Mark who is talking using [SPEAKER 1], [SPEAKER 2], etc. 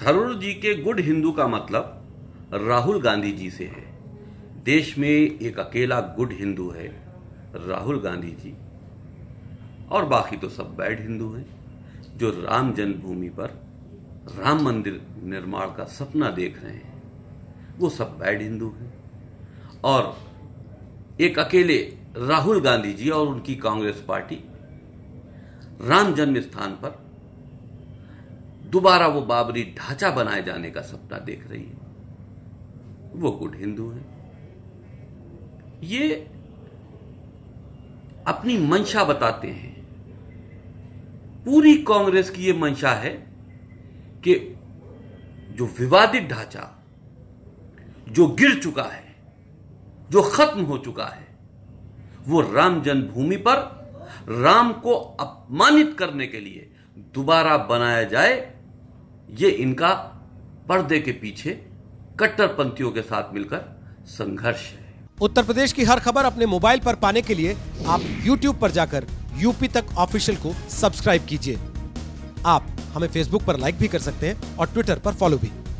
[SPEAKER 1] थरूर जी के गुड हिंदू का मतलब राहुल गांधी जी से है देश में एक अकेला गुड हिंदू है राहुल गांधी जी और बाकी तो सब बैड हिंदू हैं जो राम जन्मभूमि पर राम मंदिर निर्माण का सपना देख रहे हैं वो सब बैड हिंदू हैं और एक अकेले राहुल गांधी जी और उनकी कांग्रेस पार्टी राम जन्म स्थान पर दोबारा वो बाबरी ढांचा बनाए जाने का सपना देख रही है वो गुड हिंदू है ये अपनी मंशा बताते हैं पूरी कांग्रेस की ये मंशा है कि जो विवादित ढांचा जो गिर चुका है जो खत्म हो चुका है वो राम जन्मभूमि पर राम को अपमानित करने के लिए दोबारा बनाया जाए ये इनका पर्दे के पीछे कट्टरपंथियों के साथ मिलकर संघर्ष है
[SPEAKER 2] उत्तर प्रदेश की हर खबर अपने मोबाइल पर पाने के लिए आप YouTube पर जाकर यूपी तक ऑफिशियल को सब्सक्राइब कीजिए आप हमें फेसबुक पर लाइक भी कर सकते हैं और ट्विटर पर फॉलो भी